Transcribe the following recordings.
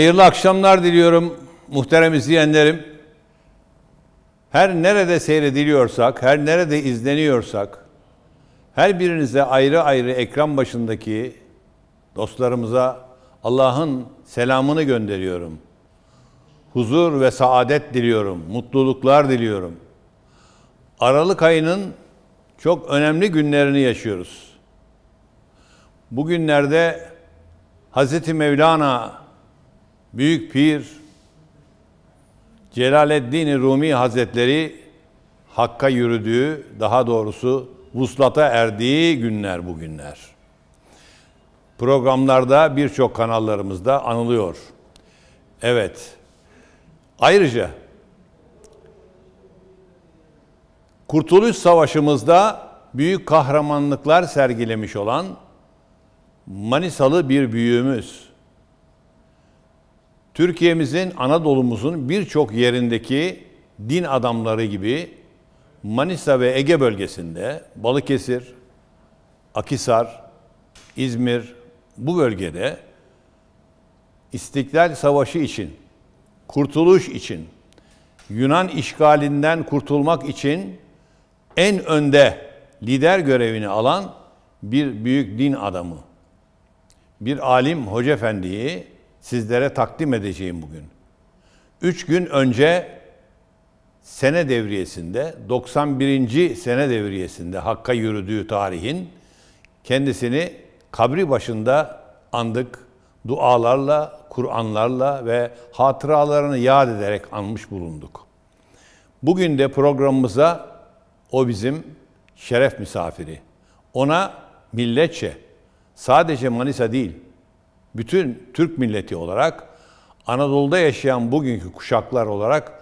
Hayırlı akşamlar diliyorum muhterem izleyenlerim. Her nerede seyrediliyorsak, her nerede izleniyorsak, her birinize ayrı ayrı ekran başındaki dostlarımıza Allah'ın selamını gönderiyorum. Huzur ve saadet diliyorum, mutluluklar diliyorum. Aralık ayının çok önemli günlerini yaşıyoruz. Bugünlerde Hazreti Mevlana Büyük Pir Celaleddin Rumi Hazretleri Hakk'a yürüdüğü, daha doğrusu vuslata erdiği günler bu günler. Programlarda birçok kanallarımızda anılıyor. Evet. Ayrıca Kurtuluş Savaşımızda büyük kahramanlıklar sergilemiş olan Manisalı bir büyüğümüz Türkiye'mizin, Anadolu'muzun birçok yerindeki din adamları gibi Manisa ve Ege bölgesinde Balıkesir, Akisar, İzmir bu bölgede İstiklal Savaşı için, kurtuluş için, Yunan işgalinden kurtulmak için en önde lider görevini alan bir büyük din adamı, bir alim hoca efendiyi sizlere takdim edeceğim bugün. Üç gün önce sene devriyesinde, 91. sene devriyesinde Hakk'a yürüdüğü tarihin kendisini kabri başında andık, dualarla, Kur'anlarla ve hatıralarını yad ederek anmış bulunduk. Bugün de programımıza o bizim şeref misafiri. Ona milletçe, sadece Manisa değil, bütün Türk milleti olarak Anadolu'da yaşayan bugünkü kuşaklar olarak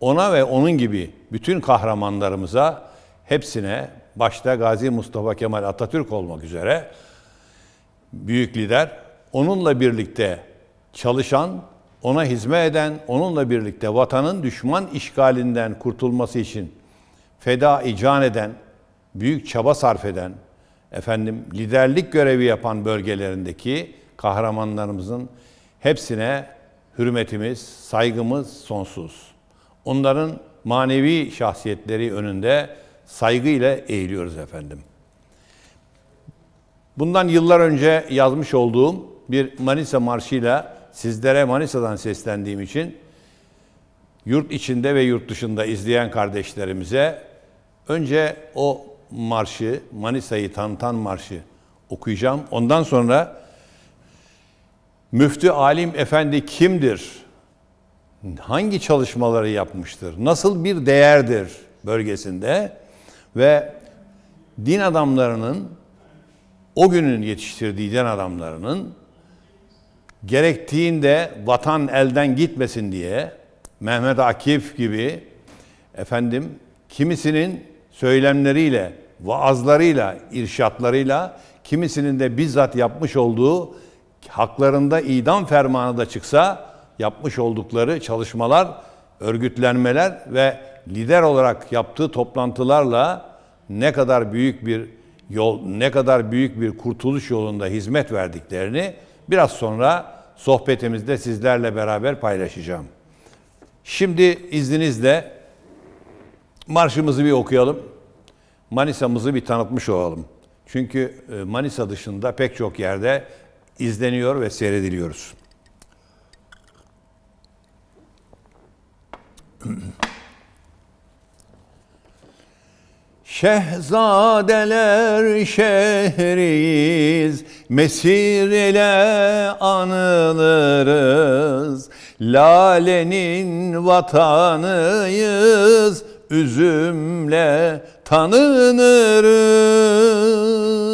ona ve onun gibi bütün kahramanlarımıza hepsine başta Gazi Mustafa Kemal Atatürk olmak üzere büyük lider onunla birlikte çalışan, ona hizmet eden, onunla birlikte vatanın düşman işgalinden kurtulması için feda ican eden, büyük çaba sarf eden, efendim liderlik görevi yapan bölgelerindeki kahramanlarımızın hepsine hürmetimiz, saygımız sonsuz. Onların manevi şahsiyetleri önünde saygıyla eğiliyoruz efendim. Bundan yıllar önce yazmış olduğum bir Manisa marşıyla sizlere Manisa'dan seslendiğim için yurt içinde ve yurt dışında izleyen kardeşlerimize önce o marşı, Manisa'yı tanıtan marşı okuyacağım. Ondan sonra Müftü Alim Efendi kimdir? Hangi çalışmaları yapmıştır? Nasıl bir değerdir bölgesinde? Ve din adamlarının o günün yetiştirdiği din adamlarının gerektiğinde vatan elden gitmesin diye Mehmet Akif gibi efendim kimisinin söylemleriyle, vaazlarıyla, irşatlarıyla kimisinin de bizzat yapmış olduğu haklarında idam fermanı da çıksa yapmış oldukları çalışmalar, örgütlenmeler ve lider olarak yaptığı toplantılarla ne kadar büyük bir yol, ne kadar büyük bir kurtuluş yolunda hizmet verdiklerini biraz sonra sohbetimizde sizlerle beraber paylaşacağım. Şimdi izninizle marşımızı bir okuyalım. Manisa'mızı bir tanıtmış olalım. Çünkü e, Manisa dışında pek çok yerde izleniyor ve seyrediliyoruz. Şehzadeler şehriyiz, mesir ile anılırız. Lalenin vatanıyız, üzümle tanınırız.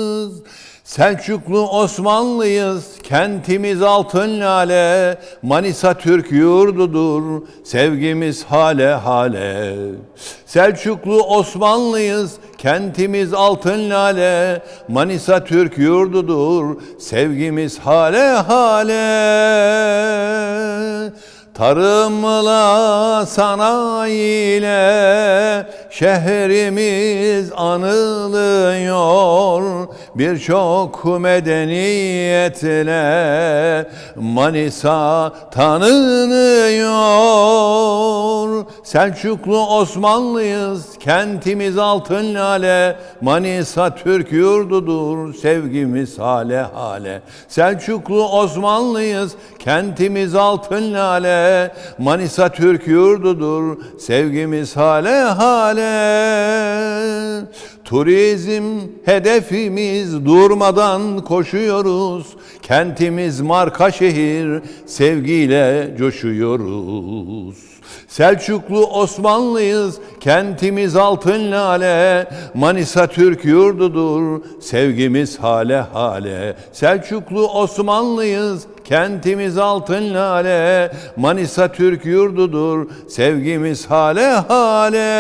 Selçuklu Osmanlıyız, kentimiz altın lale, Manisa Türk yurdudur, sevgimiz hale hale. Selçuklu Osmanlıyız, kentimiz altın lale, Manisa Türk yurdudur, sevgimiz hale hale. Tarımla sanayiyle Şehrimiz anılıyor birçok medeniyetle Manisa tanınıyor Selçuklu Osmanlıyız kentimiz altın lale Manisa Türk yurdudur sevgimiz hale hale Selçuklu Osmanlıyız kentimiz altın lale Manisa Türk yurdudur sevgimiz hale hale Turizm hedefimiz durmadan koşuyoruz. Kentimiz marka şehir sevgiyle coşuyoruz. Selçuklu Osmanlıyız, kentimiz altın lale, Manisa Türk yurdudur, sevgimiz hale hale. Selçuklu Osmanlıyız, Kentimiz altın lale, Manisa Türk yurdudur, sevgimiz hale hale.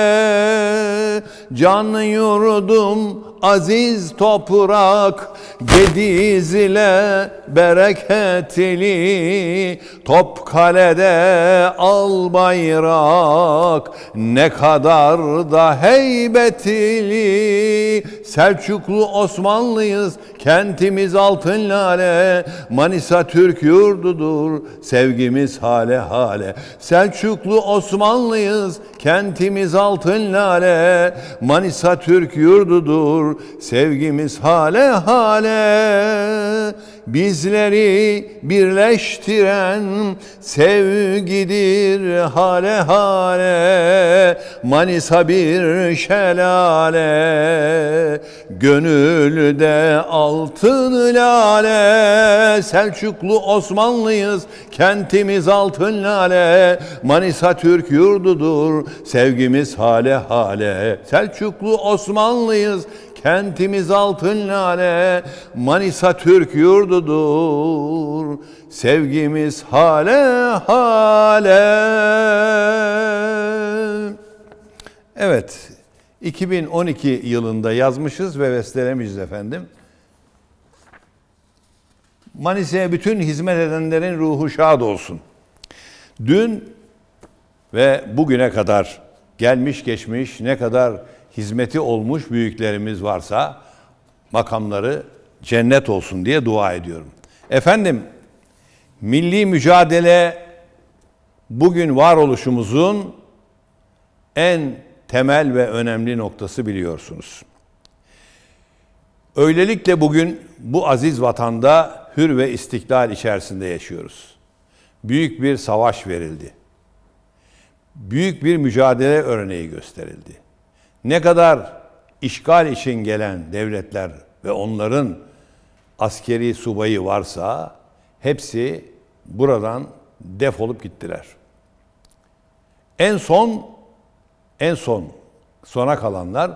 Canlı yurdum aziz toprak Gediz ile bereketli Topkale'de al bayrak Ne kadar da heybetli Selçuklu Osmanlıyız Kentimiz altın lale Manisa Türk yurdudur Sevgimiz hale hale Selçuklu Osmanlıyız Kentimiz altın lale Manisa Türk yurdudur Sevgimiz hale hale Bizleri birleştiren sevgidir hale hale Manisa bir şelale Gönülde altın lale Selçuklu Osmanlıyız kentimiz altın lale Manisa Türk yurdudur sevgimiz hale hale Selçuklu Osmanlıyız kentimiz altın lale Manisa Türk yurdu yurdudur. Sevgimiz hale hale. Evet, 2012 yılında yazmışız ve beslenemişiz efendim. Manisa'ya bütün hizmet edenlerin ruhu şad olsun. Dün ve bugüne kadar gelmiş geçmiş ne kadar hizmeti olmuş büyüklerimiz varsa makamları cennet olsun diye dua ediyorum. Efendim, milli mücadele bugün varoluşumuzun en temel ve önemli noktası biliyorsunuz. Öylelikle bugün bu aziz vatanda hür ve istiklal içerisinde yaşıyoruz. Büyük bir savaş verildi. Büyük bir mücadele örneği gösterildi. Ne kadar işgal için gelen devletler ve onların askeri subayı varsa hepsi buradan defolup gittiler. En son en son sona kalanlar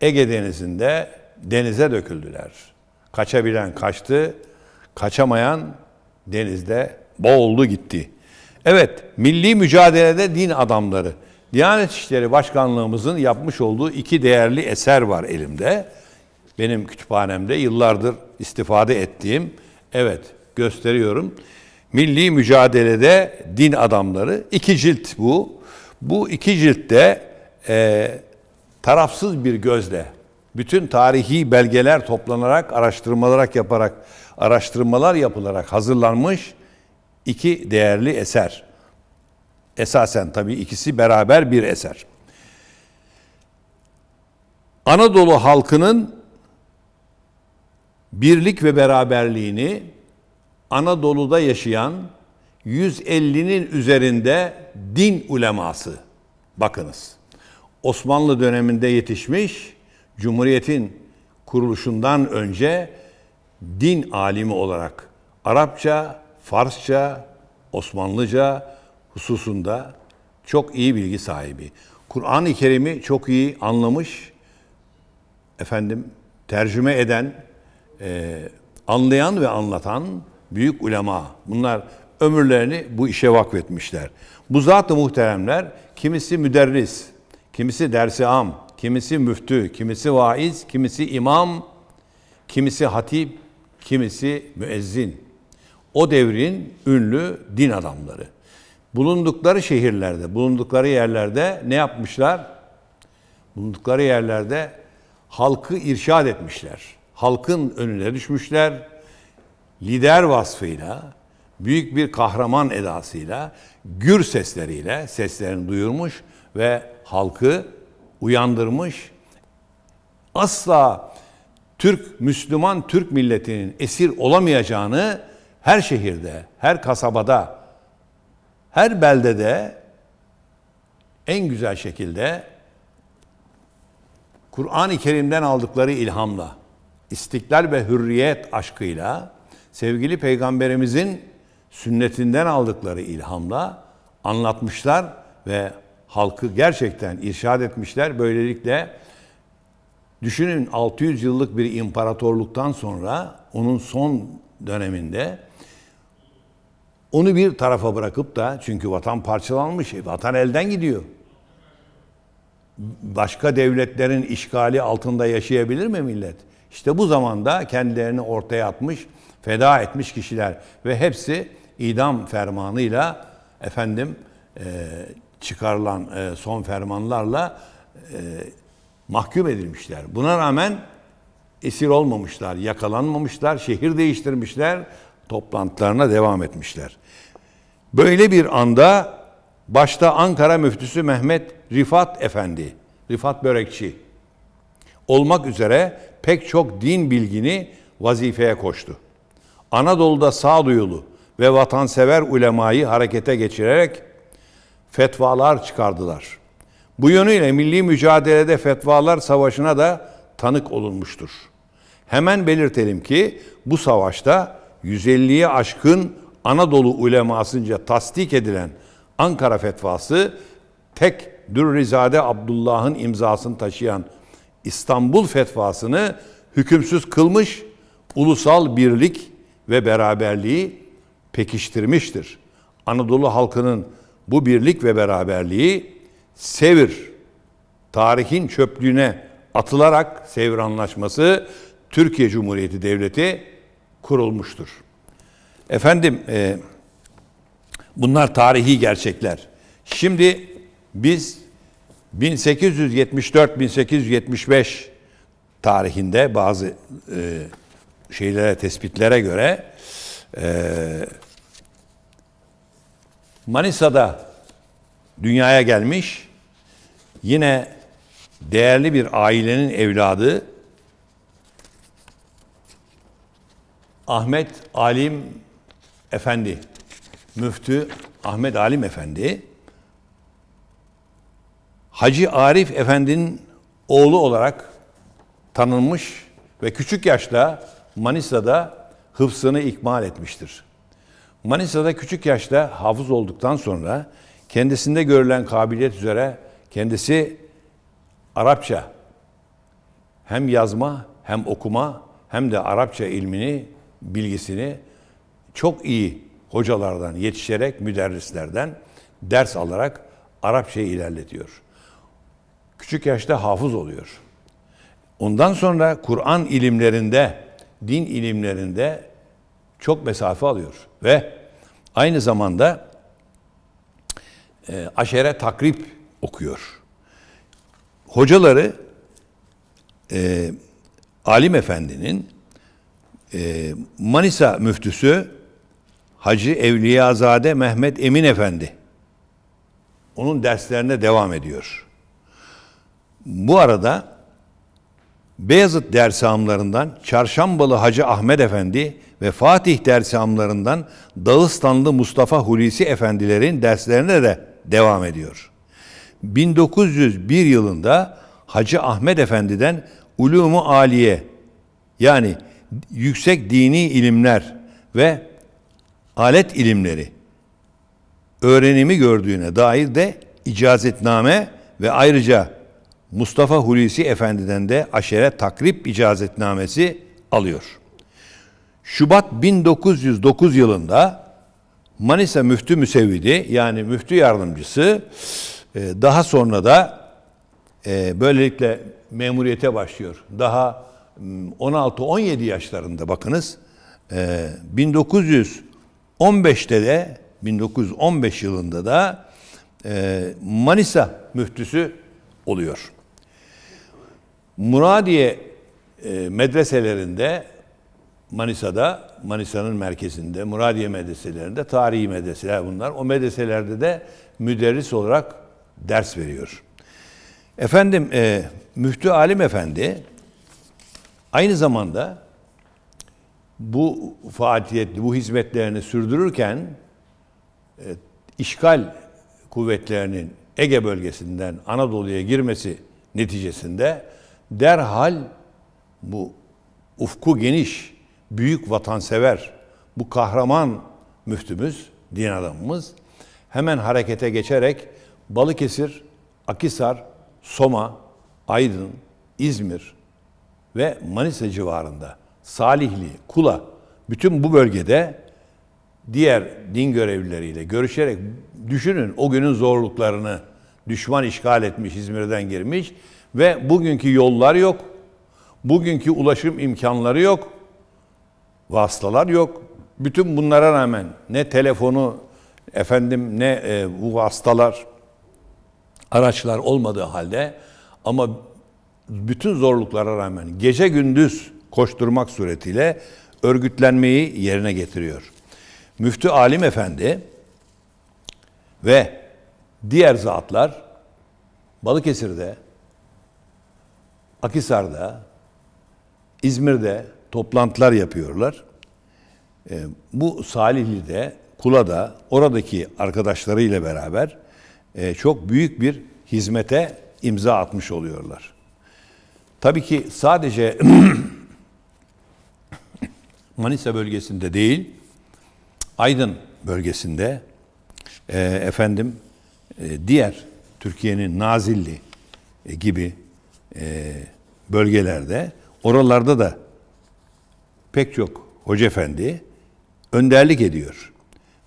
Ege Denizi'nde denize döküldüler. Kaçabilen kaçtı, kaçamayan denizde boğuldu gitti. Evet, milli mücadelede din adamları. Diyanet İşleri Başkanlığımızın yapmış olduğu iki değerli eser var elimde. Benim kütüphanemde yıllardır istifade ettiğim, evet gösteriyorum. Milli mücadelede din adamları, iki cilt bu. Bu iki ciltte e, tarafsız bir gözle, bütün tarihi belgeler toplanarak, araştırmalarak yaparak, araştırmalar yapılarak hazırlanmış iki değerli eser. Esasen tabii ikisi beraber bir eser. Anadolu halkının birlik ve beraberliğini Anadolu'da yaşayan 150'nin üzerinde din uleması. Bakınız. Osmanlı döneminde yetişmiş, Cumhuriyet'in kuruluşundan önce din alimi olarak Arapça, Farsça, Osmanlıca hususunda çok iyi bilgi sahibi. Kur'an-ı Kerim'i çok iyi anlamış, efendim tercüme eden, e, anlayan ve anlatan büyük ulema. Bunlar ömürlerini bu işe vakfetmişler. Bu zat-ı muhteremler kimisi müderris, kimisi dersi am, kimisi müftü, kimisi vaiz, kimisi imam, kimisi hatip, kimisi müezzin. O devrin ünlü din adamları. Bulundukları şehirlerde, bulundukları yerlerde ne yapmışlar? Bulundukları yerlerde halkı irşad etmişler halkın önüne düşmüşler. Lider vasfıyla, büyük bir kahraman edasıyla, gür sesleriyle seslerini duyurmuş ve halkı uyandırmış. Asla Türk, Müslüman Türk milletinin esir olamayacağını her şehirde, her kasabada, her beldede en güzel şekilde Kur'an-ı Kerim'den aldıkları ilhamla istiklal ve hürriyet aşkıyla sevgili peygamberimizin sünnetinden aldıkları ilhamla anlatmışlar ve halkı gerçekten irşad etmişler. Böylelikle düşünün 600 yıllık bir imparatorluktan sonra onun son döneminde onu bir tarafa bırakıp da çünkü vatan parçalanmış, e, vatan elden gidiyor. Başka devletlerin işgali altında yaşayabilir mi millet? İşte bu zamanda kendilerini ortaya atmış, feda etmiş kişiler ve hepsi idam fermanıyla efendim e, çıkarılan e, son fermanlarla e, mahkum edilmişler. Buna rağmen esir olmamışlar, yakalanmamışlar, şehir değiştirmişler, toplantılarına devam etmişler. Böyle bir anda başta Ankara müftüsü Mehmet Rifat Efendi, Rifat Börekçi olmak üzere pek çok din bilgini vazifeye koştu. Anadolu'da sağduyulu ve vatansever ulemayı harekete geçirerek fetvalar çıkardılar. Bu yönüyle milli mücadelede fetvalar savaşına da tanık olunmuştur. Hemen belirtelim ki bu savaşta 150'ye aşkın Anadolu ulemasınca tasdik edilen Ankara fetvası tek Dürrizade Abdullah'ın imzasını taşıyan İstanbul fetvasını hükümsüz kılmış, ulusal birlik ve beraberliği pekiştirmiştir. Anadolu halkının bu birlik ve beraberliği Sevir tarihin çöplüğüne atılarak sevir Anlaşması Türkiye Cumhuriyeti Devleti kurulmuştur. Efendim e, bunlar tarihi gerçekler. Şimdi biz 1874-1875 tarihinde bazı e, şeylere, tespitlere göre e, Manisa'da dünyaya gelmiş yine değerli bir ailenin evladı Ahmet Alim Efendi, müftü Ahmet Alim Efendi Hacı Arif Efendi'nin oğlu olarak tanınmış ve küçük yaşta Manisa'da hıfzını ikmal etmiştir. Manisa'da küçük yaşta hafız olduktan sonra kendisinde görülen kabiliyet üzere kendisi Arapça hem yazma hem okuma hem de Arapça ilmini, bilgisini çok iyi hocalardan yetişerek, müderrislerden ders alarak Arapçayı ilerletiyor küçük yaşta hafız oluyor. Ondan sonra Kur'an ilimlerinde, din ilimlerinde çok mesafe alıyor. Ve aynı zamanda e, aşere takrip okuyor. Hocaları e, Alim Efendi'nin e, Manisa müftüsü Hacı Evliyazade Mehmet Emin Efendi onun derslerine devam ediyor. Bu arada Beyazıt dersamlarından Çarşambalı Hacı Ahmet Efendi ve Fatih dersamlarından Dağıstanlı Mustafa Hulusi Efendilerin derslerine de devam ediyor. 1901 yılında Hacı Ahmet Efendi'den Ulumu Aliye yani yüksek dini ilimler ve alet ilimleri öğrenimi gördüğüne dair de icazetname ve ayrıca Mustafa Hulusi Efendi'den de aşere takrip icazetnamesi alıyor. Şubat 1909 yılında Manisa Müftü Müsevvidi yani müftü yardımcısı e, daha sonra da e, böylelikle memuriyete başlıyor. Daha 16-17 yaşlarında bakınız 1915'te e, de 1915 yılında da Manisa müftüsü oluyor. Muradiye e, medreselerinde Manisa'da, Manisa'nın merkezinde, Muradiye medreselerinde tarihi medreseler bunlar. O medreselerde de müderris olarak ders veriyor. Efendim e, Müftü Alim Efendi aynı zamanda bu faaliyetli, bu hizmetlerini sürdürürken e, işgal kuvvetlerinin Ege bölgesinden Anadolu'ya girmesi neticesinde derhal bu ufku geniş, büyük vatansever, bu kahraman müftümüz, din adamımız hemen harekete geçerek Balıkesir, Akisar, Soma, Aydın, İzmir ve Manisa civarında Salihli, Kula bütün bu bölgede diğer din görevlileriyle görüşerek düşünün o günün zorluklarını düşman işgal etmiş İzmir'den girmiş ve bugünkü yollar yok. Bugünkü ulaşım imkanları yok. Vasıtalar yok. Bütün bunlara rağmen ne telefonu efendim ne e, bu vasıtalar araçlar olmadığı halde ama bütün zorluklara rağmen gece gündüz koşturmak suretiyle örgütlenmeyi yerine getiriyor. Müftü Alim Efendi ve diğer zatlar Balıkesir'de Akisar'da, İzmir'de toplantılar yapıyorlar. E, bu Salihli'de, Kula'da oradaki arkadaşlarıyla beraber e, çok büyük bir hizmete imza atmış oluyorlar. Tabii ki sadece Manisa bölgesinde değil, Aydın bölgesinde e, efendim e, diğer Türkiye'nin Nazilli e, gibi e, bölgelerde, oralarda da pek çok hoca efendi önderlik ediyor.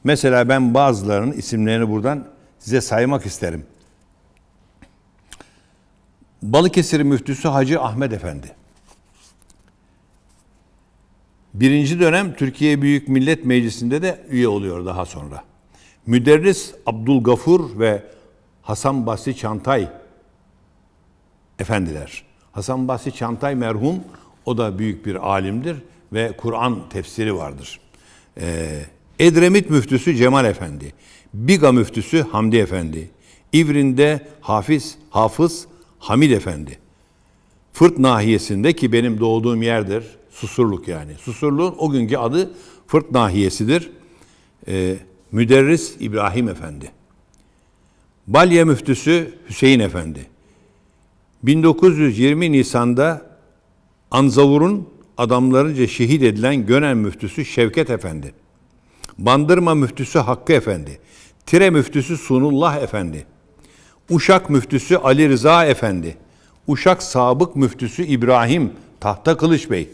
Mesela ben bazılarının isimlerini buradan size saymak isterim. Balıkesir müftüsü Hacı Ahmet Efendi. Birinci dönem Türkiye Büyük Millet Meclisi'nde de üye oluyor daha sonra. Müderris Abdülgafur ve Hasan Basri Çantay efendiler. Hasan Basri Çantay merhum o da büyük bir alimdir ve Kur'an tefsiri vardır. Ee, Edremit müftüsü Cemal Efendi, Biga müftüsü Hamdi Efendi, İvrin'de Hafiz Hafız Hamid Efendi. Fırt nahiyesinde ki benim doğduğum yerdir. Susurluk yani. Susurluğun o günkü adı Fırt nahiyesidir. Ee, Müderris İbrahim Efendi. Balya müftüsü Hüseyin Efendi. 1920 Nisan'da Anzavur'un adamlarınca şehit edilen Gönen müftüsü Şevket Efendi, Bandırma müftüsü Hakkı Efendi, Tire müftüsü Sunullah Efendi, Uşak müftüsü Ali Rıza Efendi, Uşak sabık müftüsü İbrahim Tahta Kılıç Bey,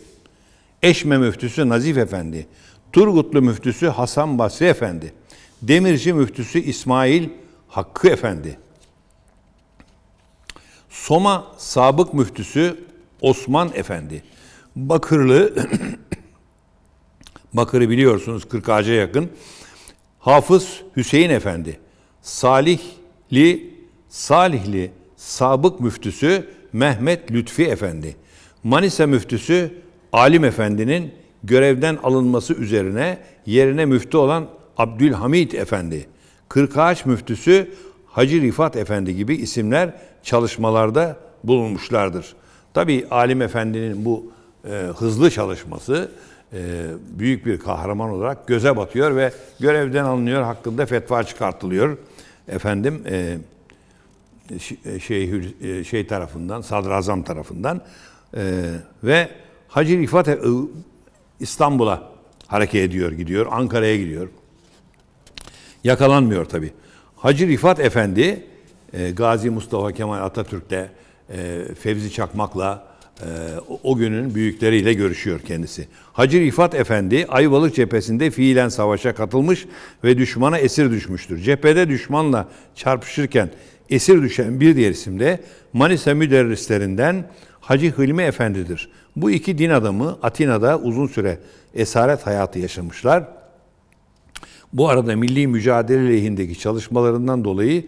Eşme müftüsü Nazif Efendi, Turgutlu müftüsü Hasan Basri Efendi, Demirci müftüsü İsmail Hakkı Efendi, Soma sabık müftüsü Osman Efendi. Bakırlı, Bakır'ı biliyorsunuz 40 ağaca yakın. Hafız Hüseyin Efendi. Salihli, Salihli sabık müftüsü Mehmet Lütfi Efendi. Manisa müftüsü Alim Efendi'nin görevden alınması üzerine yerine müftü olan Abdülhamit Efendi, Kırkağaç müftüsü Hacı Rifat Efendi gibi isimler çalışmalarda bulunmuşlardır. Tabi Alim Efendi'nin bu e, hızlı çalışması e, büyük bir kahraman olarak göze batıyor ve görevden alınıyor, hakkında fetva çıkartılıyor. Efendim e, şey, şey tarafından, sadrazam tarafından e, ve Hacı Rifat e, İstanbul'a hareket ediyor, gidiyor, Ankara'ya gidiyor. Yakalanmıyor tabi. Hacı Rifat Efendi ee, Gazi Mustafa Kemal Atatürk'le e, Fevzi Çakmak'la e, o, o günün büyükleriyle görüşüyor kendisi. Hacı Rifat Efendi Ayvalık cephesinde fiilen savaşa katılmış ve düşmana esir düşmüştür. Cephede düşmanla çarpışırken esir düşen bir diğer isim de Manisa müderrislerinden Hacı Hilmi Efendi'dir. Bu iki din adamı Atina'da uzun süre esaret hayatı yaşamışlar. Bu arada milli mücadele lehindeki çalışmalarından dolayı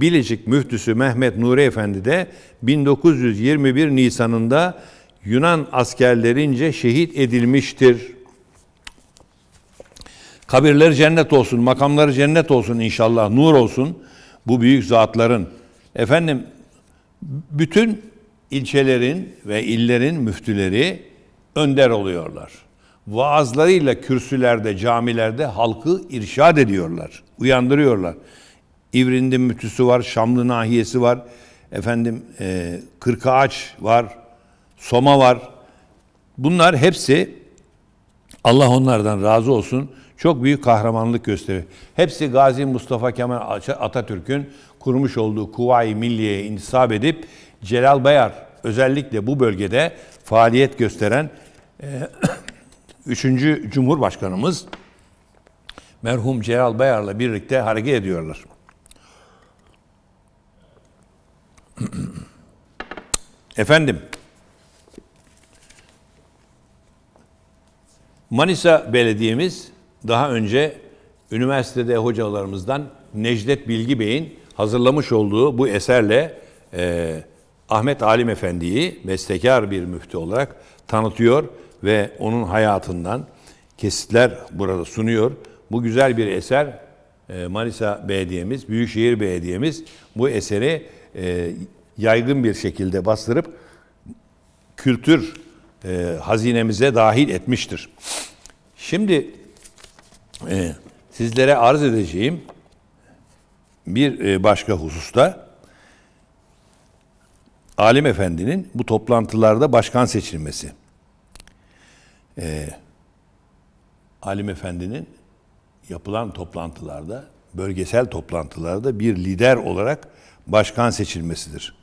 Bilecik müftüsü Mehmet Nuri Efendi de 1921 Nisan'ında Yunan askerlerince şehit edilmiştir. Kabirler cennet olsun, makamları cennet olsun inşallah, nur olsun bu büyük zatların. Efendim bütün ilçelerin ve illerin müftüleri önder oluyorlar. Vaazlarıyla kürsülerde, camilerde halkı irşad ediyorlar, uyandırıyorlar. İvrind'in mütüsü var, Şamlı nahiyesi var, efendim e, Kırkağaç var, Soma var. Bunlar hepsi Allah onlardan razı olsun çok büyük kahramanlık gösteriyor. Hepsi Gazi Mustafa Kemal Atatürk'ün kurmuş olduğu Kuvayi Milliye'ye intisap edip Celal Bayar özellikle bu bölgede faaliyet gösteren e, 3. Cumhurbaşkanımız merhum Celal Bayar'la birlikte hareket ediyorlar. Efendim. Manisa Belediye'miz daha önce üniversitede hocalarımızdan Necdet Bilgi Bey'in hazırlamış olduğu bu eserle e, Ahmet Alim Efendi'yi bestekar bir müftü olarak tanıtıyor ve onun hayatından kesitler burada sunuyor. Bu güzel bir eser e, Manisa Belediye'miz, Büyükşehir Belediye'miz bu eseri e, yaygın bir şekilde bastırıp kültür e, hazinemize dahil etmiştir. Şimdi e, sizlere arz edeceğim bir e, başka hususta Alim Efendi'nin bu toplantılarda başkan seçilmesi. E, Alim Efendi'nin yapılan toplantılarda, bölgesel toplantılarda bir lider olarak başkan seçilmesidir.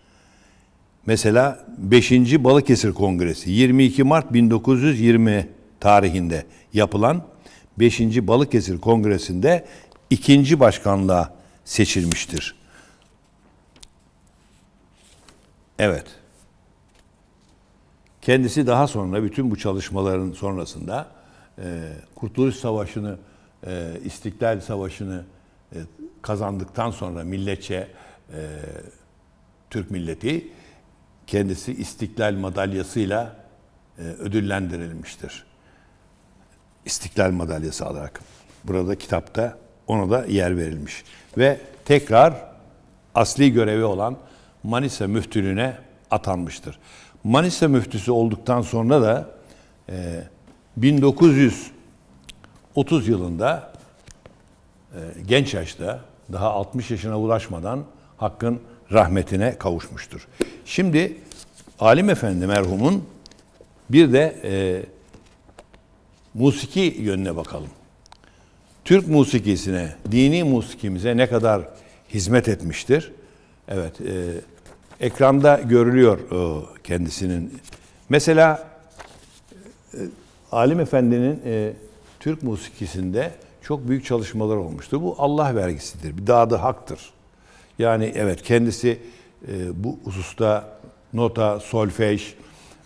Mesela 5. Balıkesir Kongresi 22 Mart 1920 tarihinde yapılan 5. Balıkesir Kongresi'nde ikinci başkanlığa seçilmiştir. Evet. Kendisi daha sonra bütün bu çalışmaların sonrasında e, Kurtuluş Savaşı'nı, e, İstiklal Savaşı'nı e, kazandıktan sonra milletçe e, Türk milleti kendisi İstiklal madalyasıyla e, ödüllendirilmiştir. İstiklal madalyası alarak. Burada kitapta ona da yer verilmiş. Ve tekrar asli görevi olan Manisa müftülüğüne atanmıştır. Manisa müftüsü olduktan sonra da e, 1930 yılında e, genç yaşta daha 60 yaşına ulaşmadan Hakk'ın rahmetine kavuşmuştur. Şimdi Alim Efendi merhumun bir de e, musiki yönüne bakalım. Türk musikisine, dini musikimize ne kadar hizmet etmiştir? Evet, e, ekranda görülüyor e, kendisinin. Mesela e, Alim Efendi'nin e, Türk musikisinde çok büyük çalışmalar olmuştu. Bu Allah vergisidir, bir dağdı haktır. Yani evet kendisi e, bu hususta nota, solfej,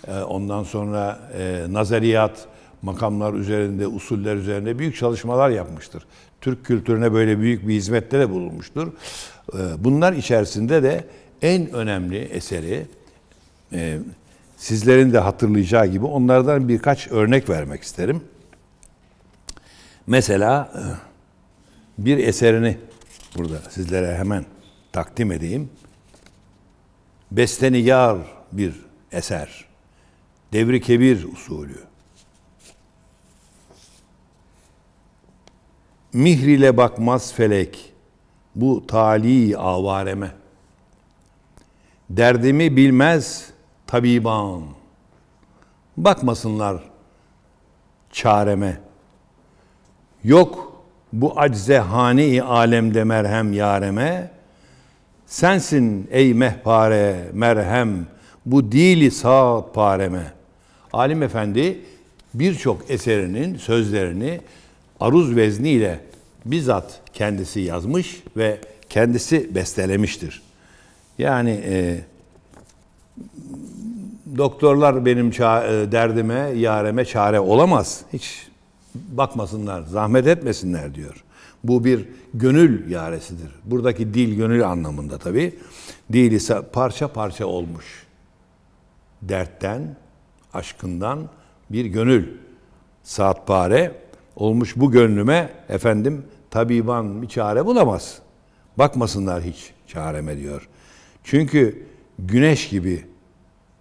e, ondan sonra e, nazariyat, makamlar üzerinde, usuller üzerinde büyük çalışmalar yapmıştır. Türk kültürüne böyle büyük bir hizmette de bulunmuştur. E, bunlar içerisinde de en önemli eseri e, sizlerin de hatırlayacağı gibi onlardan birkaç örnek vermek isterim. Mesela e, bir eserini burada sizlere hemen takdim edeyim. Besteniyar bir eser. Devri kebir usulü. Mihrile bakmaz felek. Bu tali avareme. Derdimi bilmez tabiban. Bakmasınlar çareme. Yok bu aczehane-i alemde merhem yareme.'' Sensin ey mehpare merhem bu dili sağ pareme. Alim Efendi birçok eserinin sözlerini aruz vezniyle bizzat kendisi yazmış ve kendisi bestelemiştir. Yani e, doktorlar benim ça- e, derdime, yareme çare olamaz. Hiç bakmasınlar, zahmet etmesinler diyor. Bu bir gönül yaresidir. Buradaki dil gönül anlamında tabii. Dil ise parça parça olmuş. Dertten, aşkından bir gönül. Saatpare olmuş bu gönlüme efendim tabiban bir çare bulamaz. Bakmasınlar hiç çareme diyor. Çünkü güneş gibi,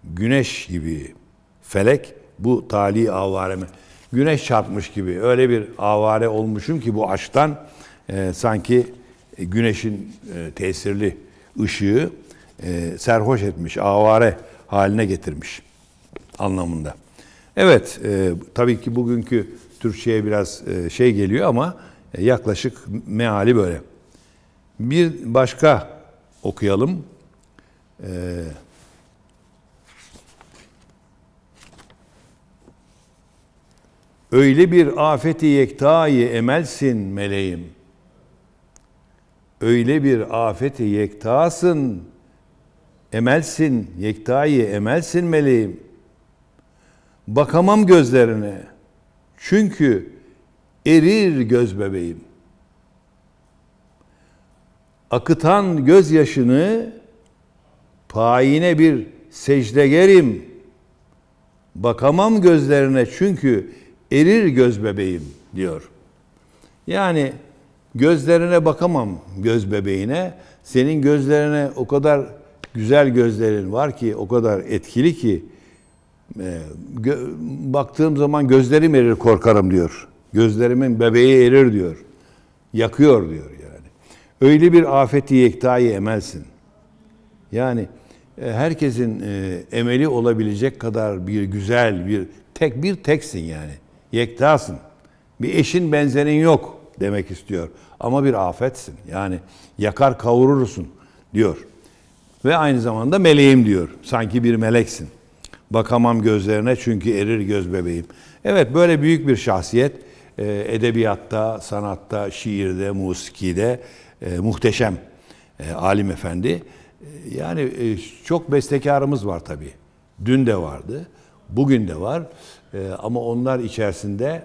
güneş gibi felek bu talih avareme. Güneş çarpmış gibi öyle bir avare olmuşum ki bu aşktan e, sanki güneşin e, tesirli ışığı e, serhoş etmiş, avare haline getirmiş anlamında. Evet, e, tabii ki bugünkü Türkçe'ye biraz e, şey geliyor ama e, yaklaşık meali böyle. Bir başka okuyalım. E, Öyle bir afeti yektayı emelsin meleğim.'' öyle bir afeti yektasın, emelsin, yektayı emelsin meleğim. Bakamam gözlerine. Çünkü erir göz bebeğim. Akıtan gözyaşını payine bir secdegerim. Bakamam gözlerine çünkü erir göz bebeğim diyor. Yani Gözlerine bakamam göz bebeğine. Senin gözlerine o kadar güzel gözlerin var ki, o kadar etkili ki e, baktığım zaman gözlerim erir korkarım diyor. Gözlerimin bebeği erir diyor. Yakıyor diyor yani. Öyle bir afeti yektayı emelsin. Yani e, herkesin e, emeli olabilecek kadar bir güzel bir tek bir teksin yani. Yektasın. Bir eşin benzerin yok demek istiyor. Ama bir afetsin. Yani yakar kavurursun diyor. Ve aynı zamanda meleğim diyor. Sanki bir meleksin. Bakamam gözlerine çünkü erir göz bebeğim. Evet böyle büyük bir şahsiyet e, edebiyatta, sanatta, şiirde, musikide e, muhteşem e, alim efendi. E, yani çok bestekarımız var tabii. Dün de vardı, bugün de var. ama onlar içerisinde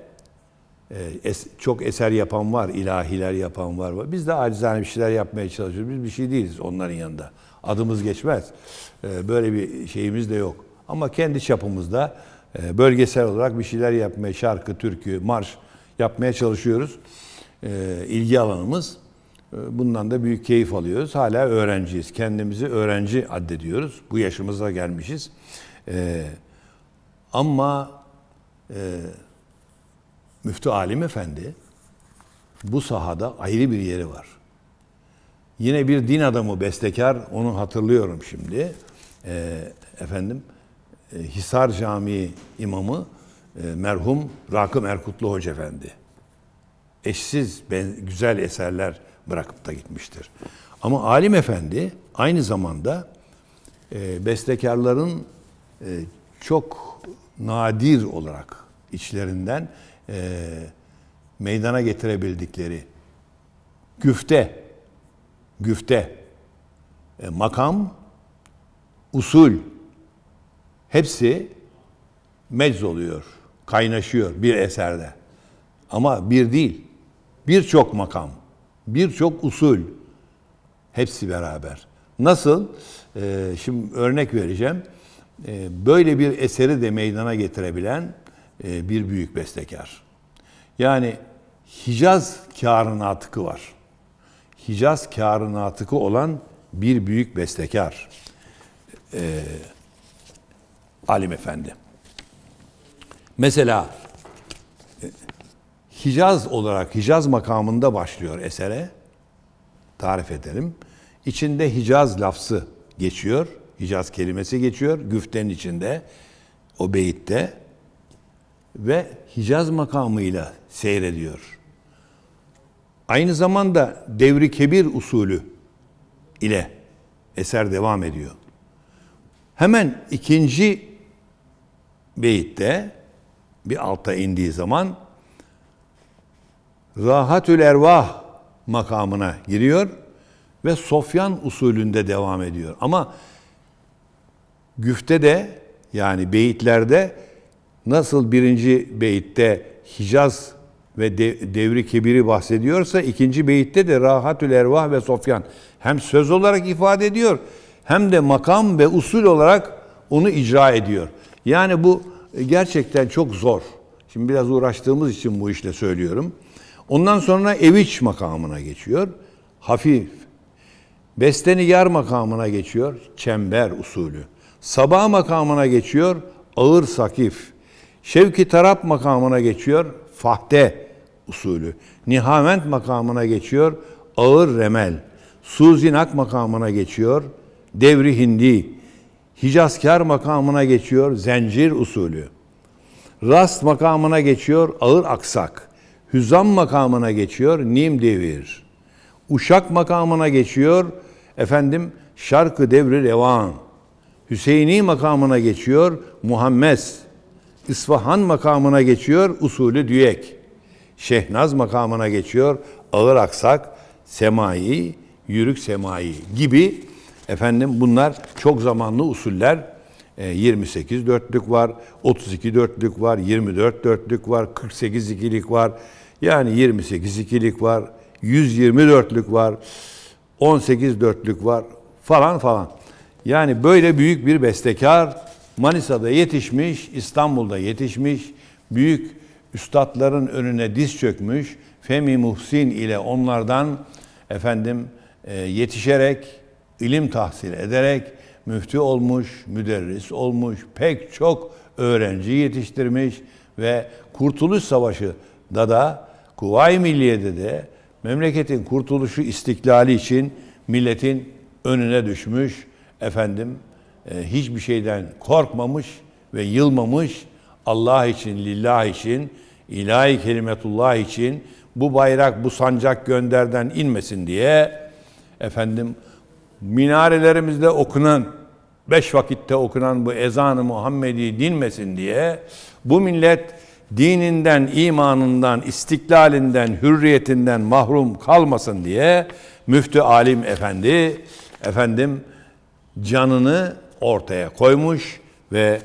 çok eser yapan var, ilahiler yapan var. Biz de acizane bir şeyler yapmaya çalışıyoruz. Biz bir şey değiliz onların yanında. Adımız geçmez. Ee, böyle bir şeyimiz de yok. Ama kendi çapımızda e, bölgesel olarak bir şeyler yapmaya, şarkı, türkü, marş yapmaya çalışıyoruz. Ee, ilgi alanımız. E, bundan da büyük keyif alıyoruz. Hala öğrenciyiz. Kendimizi öğrenci addediyoruz. Bu yaşımıza gelmişiz. Ee, ama e, Müftü Alim Efendi bu sahada ayrı bir yeri var. Yine bir din adamı bestekar, onu hatırlıyorum şimdi. Ee, e, efendim, Hisar Camii imamı e, merhum Rakım Erkutlu Hoca Efendi. Eşsiz ben, güzel eserler bırakıp da gitmiştir. Ama Alim Efendi aynı zamanda e, bestekarların e, çok nadir olarak içlerinden e, meydana getirebildikleri güfte, güfte, e, makam, usul hepsi mecz oluyor, kaynaşıyor bir eserde. Ama bir değil, birçok makam, birçok usul hepsi beraber. Nasıl? Ee, şimdi örnek vereceğim. Ee, böyle bir eseri de meydana getirebilen e, bir büyük bestekar. Yani Hicaz kârı natıkı var. Hicaz kârı natıkı olan bir büyük bestekar. Ee, Alim Efendi. Mesela e, Hicaz olarak Hicaz makamında başlıyor esere. Tarif edelim. İçinde Hicaz lafzı geçiyor. Hicaz kelimesi geçiyor. Güftenin içinde o beyitte ve Hicaz makamıyla seyrediyor. Aynı zamanda devri kebir usulü ile eser devam ediyor. Hemen ikinci beyitte bir alta indiği zaman Rahatül Ervah makamına giriyor ve Sofyan usulünde devam ediyor. Ama güfte de yani beyitlerde nasıl birinci beyitte Hicaz ve devri kebiri bahsediyorsa ikinci beyitte de Rahatül Ervah ve Sofyan hem söz olarak ifade ediyor hem de makam ve usul olarak onu icra ediyor. Yani bu e, gerçekten çok zor. Şimdi biraz uğraştığımız için bu işle söylüyorum. Ondan sonra Eviç makamına geçiyor. Hafif. Besteniyar makamına geçiyor. Çember usulü. Sabah makamına geçiyor. Ağır sakif. Şevki Tarap makamına geçiyor fahde usulü. Nihavent makamına geçiyor ağır remel. Suzinak makamına geçiyor devri hindi. Hicazkar makamına geçiyor zencir usulü. Rast makamına geçiyor ağır aksak. Hüzam makamına geçiyor nim devir. Uşak makamına geçiyor efendim şarkı devri revan. Hüseyini makamına geçiyor Muhammed. İsfahan makamına geçiyor usulü düyek. Şehnaz makamına geçiyor ağır aksak, semai, yürük semai gibi efendim bunlar çok zamanlı usuller. 28 e, dörtlük var, 32 dörtlük var, 24 dörtlük var, 48 ikilik var. Yani 28 ikilik var, 120 dörtlük var, 18 dörtlük var falan falan. Yani böyle büyük bir bestekar Manisa'da yetişmiş, İstanbul'da yetişmiş, büyük üstadların önüne diz çökmüş, Femi Muhsin ile onlardan efendim e, yetişerek, ilim tahsil ederek müftü olmuş, müderris olmuş, pek çok öğrenci yetiştirmiş ve Kurtuluş Savaşı'da da Kuvayi Milliye'de de memleketin kurtuluşu istiklali için milletin önüne düşmüş efendim e, hiçbir şeyden korkmamış ve yılmamış Allah için, lillah için, ilahi kelimetullah için bu bayrak, bu sancak gönderden inmesin diye efendim minarelerimizde okunan, beş vakitte okunan bu ezanı Muhammedi dinmesin diye bu millet dininden, imanından, istiklalinden, hürriyetinden mahrum kalmasın diye Müftü Alim Efendi efendim canını ortaya koymuş ve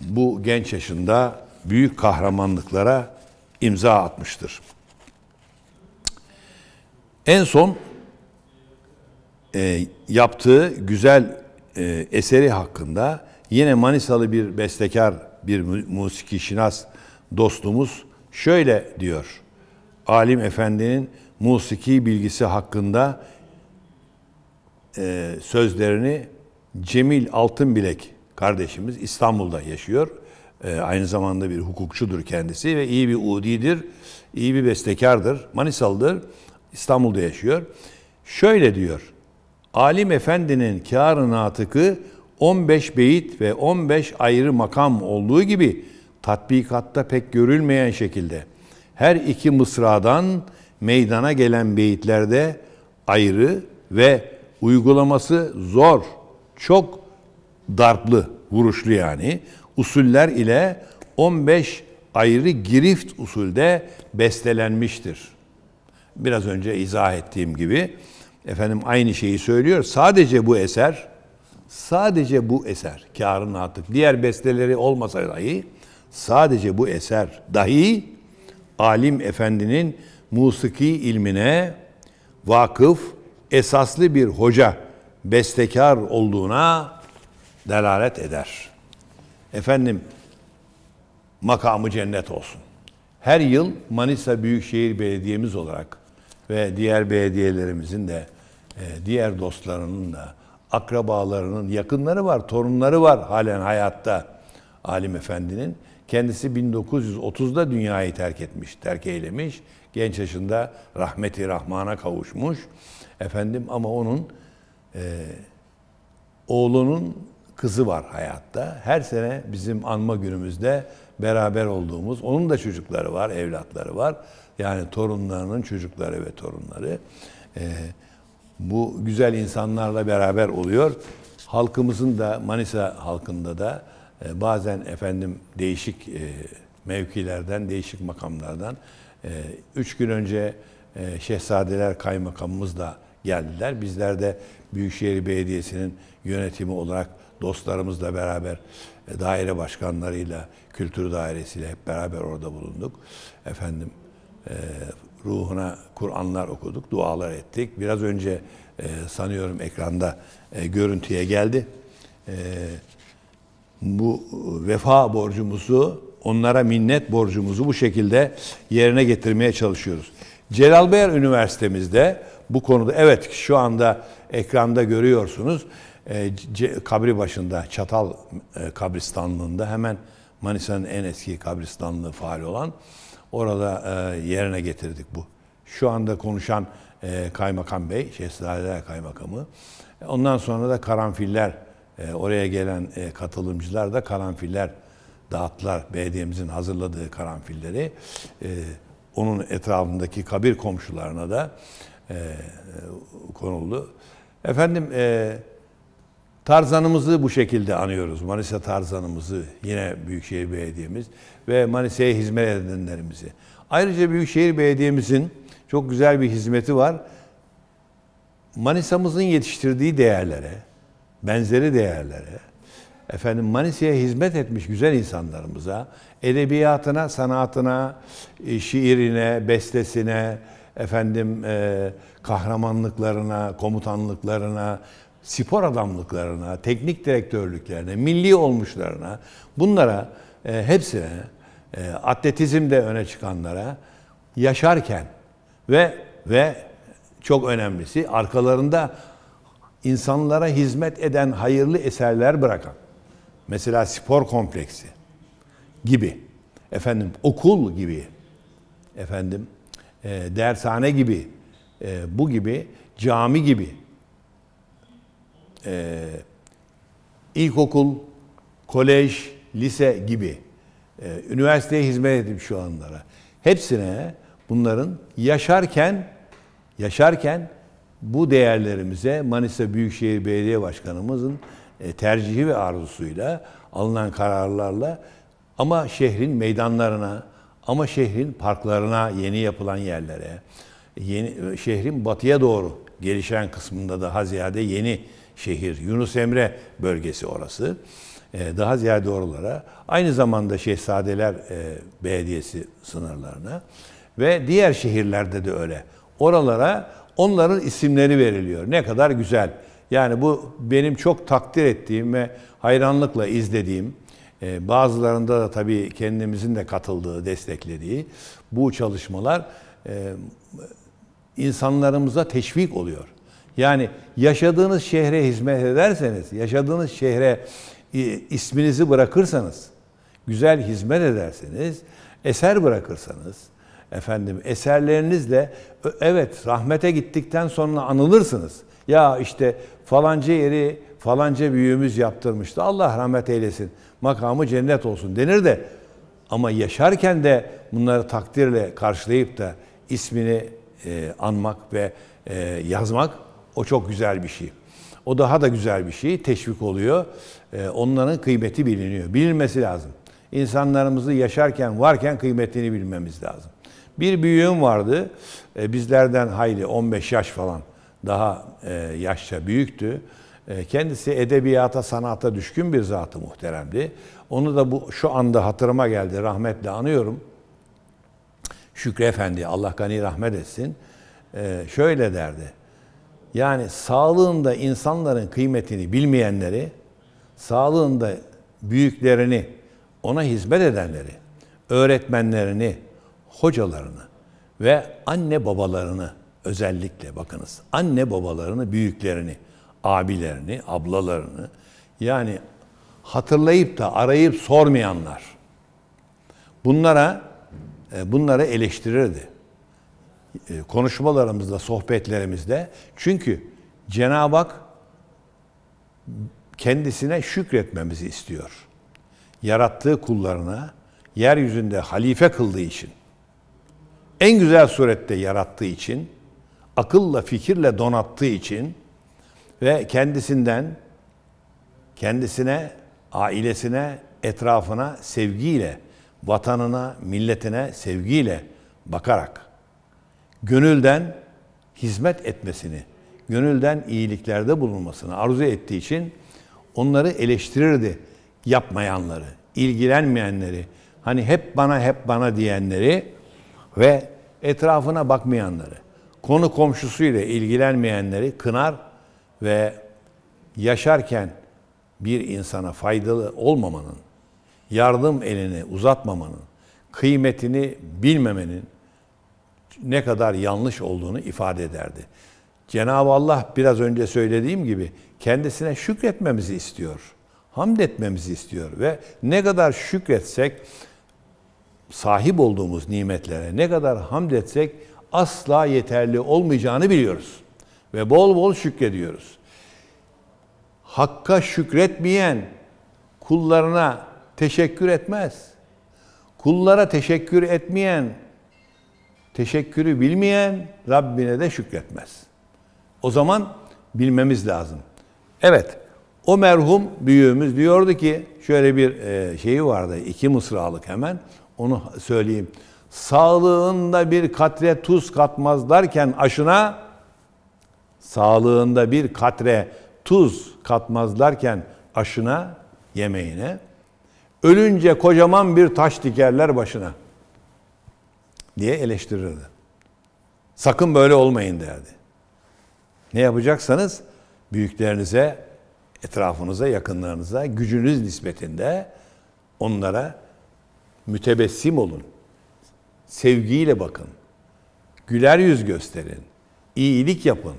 bu genç yaşında büyük kahramanlıklara imza atmıştır. En son e, yaptığı güzel e, eseri hakkında yine Manisalı bir bestekar, bir musiki şinas dostumuz şöyle diyor. Alim Efendi'nin musiki bilgisi hakkında e, sözlerini Cemil Altınbilek kardeşimiz İstanbul'da yaşıyor. Ee, aynı zamanda bir hukukçudur kendisi ve iyi bir udidir, iyi bir bestekardır, Manisalıdır. İstanbul'da yaşıyor. Şöyle diyor, Alim Efendi'nin kâr-ı natıkı 15 beyit ve 15 ayrı makam olduğu gibi tatbikatta pek görülmeyen şekilde her iki mısradan meydana gelen beyitlerde ayrı ve uygulaması zor çok darplı, vuruşlu yani usuller ile 15 ayrı girift usulde bestelenmiştir. Biraz önce izah ettiğim gibi efendim aynı şeyi söylüyor. Sadece bu eser sadece bu eser Kârın Atık diğer besteleri olmasa dahi sadece bu eser dahi alim efendinin musiki ilmine vakıf esaslı bir hoca bestekar olduğuna delalet eder. Efendim makamı cennet olsun. Her yıl Manisa Büyükşehir Belediye'miz olarak ve diğer belediyelerimizin de e, diğer dostlarının da akrabalarının yakınları var, torunları var halen hayatta Alim Efendi'nin. Kendisi 1930'da dünyayı terk etmiş, terk eylemiş. Genç yaşında rahmeti rahmana kavuşmuş. Efendim ama onun ee, oğlunun kızı var hayatta. Her sene bizim anma günümüzde beraber olduğumuz, onun da çocukları var, evlatları var. Yani torunlarının çocukları ve torunları. Ee, bu güzel insanlarla beraber oluyor. Halkımızın da Manisa halkında da e, bazen efendim değişik e, mevkilerden, değişik makamlardan. E, üç gün önce e, Şehzadeler Kaymakamımız da geldiler. Bizler de Büyükşehir Belediyesi'nin yönetimi olarak dostlarımızla beraber e, daire başkanlarıyla, kültür dairesiyle hep beraber orada bulunduk. Efendim e, ruhuna Kur'anlar okuduk, dualar ettik. Biraz önce e, sanıyorum ekranda e, görüntüye geldi. bu vefa borcumuzu, onlara minnet borcumuzu bu şekilde yerine getirmeye çalışıyoruz. Celal Bayar Üniversitemizde bu konuda evet şu anda ekranda görüyorsunuz e, kabri başında Çatal e, kabristanlığında hemen Manisa'nın en eski kabristanlığı faal olan orada e, yerine getirdik bu. Şu anda konuşan e, Kaymakam Bey, şehzade Kaymakamı. Ondan sonra da karanfiller, e, oraya gelen e, katılımcılar da karanfiller dağıttılar. Belediyemizin hazırladığı karanfilleri. E, onun etrafındaki kabir komşularına da ee, e, konuldu. Efendim e, Tarzanımızı bu şekilde anıyoruz. Manisa Tarzanımızı yine Büyükşehir Belediye'miz ve Manisa'ya hizmet edenlerimizi. Ayrıca Büyükşehir Belediye'mizin çok güzel bir hizmeti var. Manisa'mızın yetiştirdiği değerlere, benzeri değerlere, efendim Manisa'ya hizmet etmiş güzel insanlarımıza, edebiyatına, sanatına, e, şiirine, bestesine, efendim e, kahramanlıklarına, komutanlıklarına, spor adamlıklarına, teknik direktörlüklerine, milli olmuşlarına, bunlara e, hepsine, e, atletizmde öne çıkanlara yaşarken ve ve çok önemlisi arkalarında insanlara hizmet eden hayırlı eserler bırakan. Mesela spor kompleksi gibi. Efendim okul gibi. Efendim e, dershane gibi, e, bu gibi, cami gibi, e, ilkokul, kolej, lise gibi, e, üniversiteye hizmet edip şu anlara. Hepsine bunların yaşarken, yaşarken bu değerlerimize Manisa Büyükşehir Belediye Başkanımızın tercihi ve arzusuyla alınan kararlarla ama şehrin meydanlarına, ama şehrin parklarına, yeni yapılan yerlere, yeni, e, şehrin batıya doğru gelişen kısmında daha ziyade yeni şehir, Yunus Emre bölgesi orası. E, daha ziyade oralara, aynı zamanda Şehzadeler e, Belediyesi sınırlarına ve diğer şehirlerde de öyle. Oralara onların isimleri veriliyor. Ne kadar güzel. Yani bu benim çok takdir ettiğim ve hayranlıkla izlediğim e, bazılarında da tabii kendimizin de katıldığı, desteklediği bu çalışmalar e, insanlarımıza teşvik oluyor. Yani yaşadığınız şehre hizmet ederseniz, yaşadığınız şehre e, isminizi bırakırsanız, güzel hizmet ederseniz, eser bırakırsanız, efendim eserlerinizle evet rahmete gittikten sonra anılırsınız. Ya işte falanca yeri falanca büyüğümüz yaptırmıştı. Allah rahmet eylesin makamı cennet olsun denir de ama yaşarken de bunları takdirle karşılayıp da ismini e, anmak ve e, yazmak o çok güzel bir şey. O daha da güzel bir şey, teşvik oluyor. E, onların kıymeti biliniyor, bilinmesi lazım. İnsanlarımızı yaşarken, varken kıymetini bilmemiz lazım. Bir büyüğüm vardı, e, bizlerden hayli 15 yaş falan daha e, yaşça büyüktü. E, kendisi edebiyata, sanata düşkün bir zatı muhteremdi. Onu da bu şu anda hatırıma geldi, rahmetle anıyorum. Şükrü Efendi, Allah gani rahmet etsin. E, şöyle derdi. Yani sağlığında insanların kıymetini bilmeyenleri, sağlığında büyüklerini, ona hizmet edenleri, öğretmenlerini, hocalarını ve anne babalarını özellikle bakınız. Anne babalarını, büyüklerini abilerini, ablalarını yani hatırlayıp da arayıp sormayanlar bunlara e, bunları eleştirirdi. E, konuşmalarımızda, sohbetlerimizde çünkü Cenab-ı Hak kendisine şükretmemizi istiyor. Yarattığı kullarına yeryüzünde halife kıldığı için en güzel surette yarattığı için, akılla fikirle donattığı için ve kendisinden kendisine, ailesine, etrafına sevgiyle, vatanına, milletine sevgiyle bakarak gönülden hizmet etmesini, gönülden iyiliklerde bulunmasını arzu ettiği için onları eleştirirdi yapmayanları, ilgilenmeyenleri, hani hep bana hep bana diyenleri ve etrafına bakmayanları, konu komşusuyla ilgilenmeyenleri kınar ve yaşarken bir insana faydalı olmamanın, yardım elini uzatmamanın, kıymetini bilmemenin ne kadar yanlış olduğunu ifade ederdi. Cenab-ı Allah biraz önce söylediğim gibi kendisine şükretmemizi istiyor. Hamd etmemizi istiyor ve ne kadar şükretsek sahip olduğumuz nimetlere ne kadar hamd etsek asla yeterli olmayacağını biliyoruz ve bol bol şükrediyoruz. Hakka şükretmeyen kullarına teşekkür etmez. Kullara teşekkür etmeyen, teşekkürü bilmeyen Rabbine de şükretmez. O zaman bilmemiz lazım. Evet, o merhum büyüğümüz diyordu ki, şöyle bir e, şeyi vardı, iki mısralık hemen, onu söyleyeyim. Sağlığında bir katre tuz katmaz derken aşına, sağlığında bir katre tuz katmazlarken aşına, yemeğine, ölünce kocaman bir taş dikerler başına diye eleştirirdi. Sakın böyle olmayın derdi. Ne yapacaksanız büyüklerinize, etrafınıza, yakınlarınıza, gücünüz nispetinde onlara mütebessim olun. Sevgiyle bakın. Güler yüz gösterin. İyilik yapın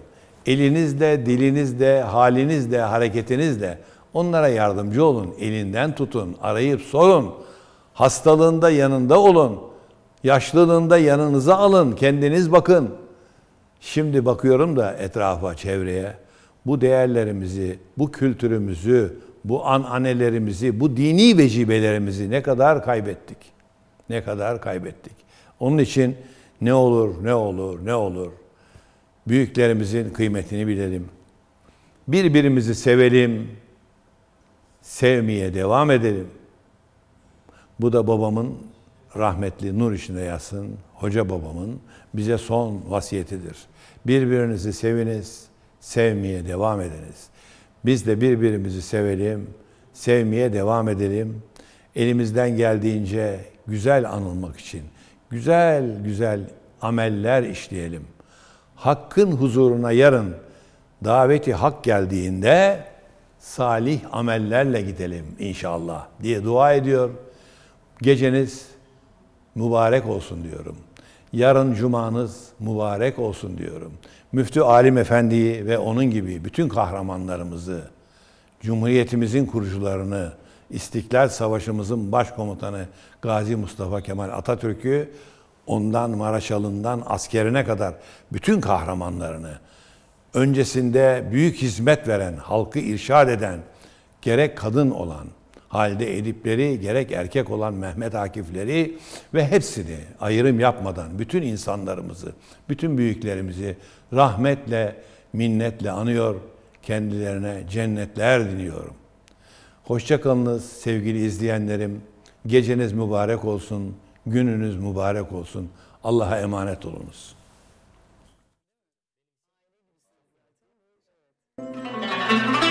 elinizle, dilinizle, halinizle, hareketinizle onlara yardımcı olun. Elinden tutun, arayıp sorun. Hastalığında yanında olun. Yaşlılığında yanınıza alın, kendiniz bakın. Şimdi bakıyorum da etrafa, çevreye. Bu değerlerimizi, bu kültürümüzü, bu ananelerimizi, bu dini vecibelerimizi ne kadar kaybettik. Ne kadar kaybettik. Onun için ne olur, ne olur, ne olur büyüklerimizin kıymetini bilelim. Birbirimizi sevelim. Sevmeye devam edelim. Bu da babamın rahmetli nur içinde yatsın hoca babamın bize son vasiyetidir. Birbirinizi seviniz, sevmeye devam ediniz. Biz de birbirimizi sevelim, sevmeye devam edelim. Elimizden geldiğince güzel anılmak için güzel güzel ameller işleyelim.'' Hakk'ın huzuruna yarın daveti hak geldiğinde salih amellerle gidelim inşallah diye dua ediyor. Geceniz mübarek olsun diyorum. Yarın cumanız mübarek olsun diyorum. Müftü Alim Efendi'yi ve onun gibi bütün kahramanlarımızı, Cumhuriyetimizin kurucularını, İstiklal Savaşımızın başkomutanı Gazi Mustafa Kemal Atatürk'ü ondan Maraşalından askerine kadar bütün kahramanlarını öncesinde büyük hizmet veren, halkı irşad eden, gerek kadın olan halde Edipleri, gerek erkek olan Mehmet Akifleri ve hepsini ayırım yapmadan bütün insanlarımızı, bütün büyüklerimizi rahmetle, minnetle anıyor, kendilerine cennetler diliyorum. Hoşçakalınız sevgili izleyenlerim. Geceniz mübarek olsun. Gününüz mübarek olsun. Allah'a emanet olunuz. Thank you.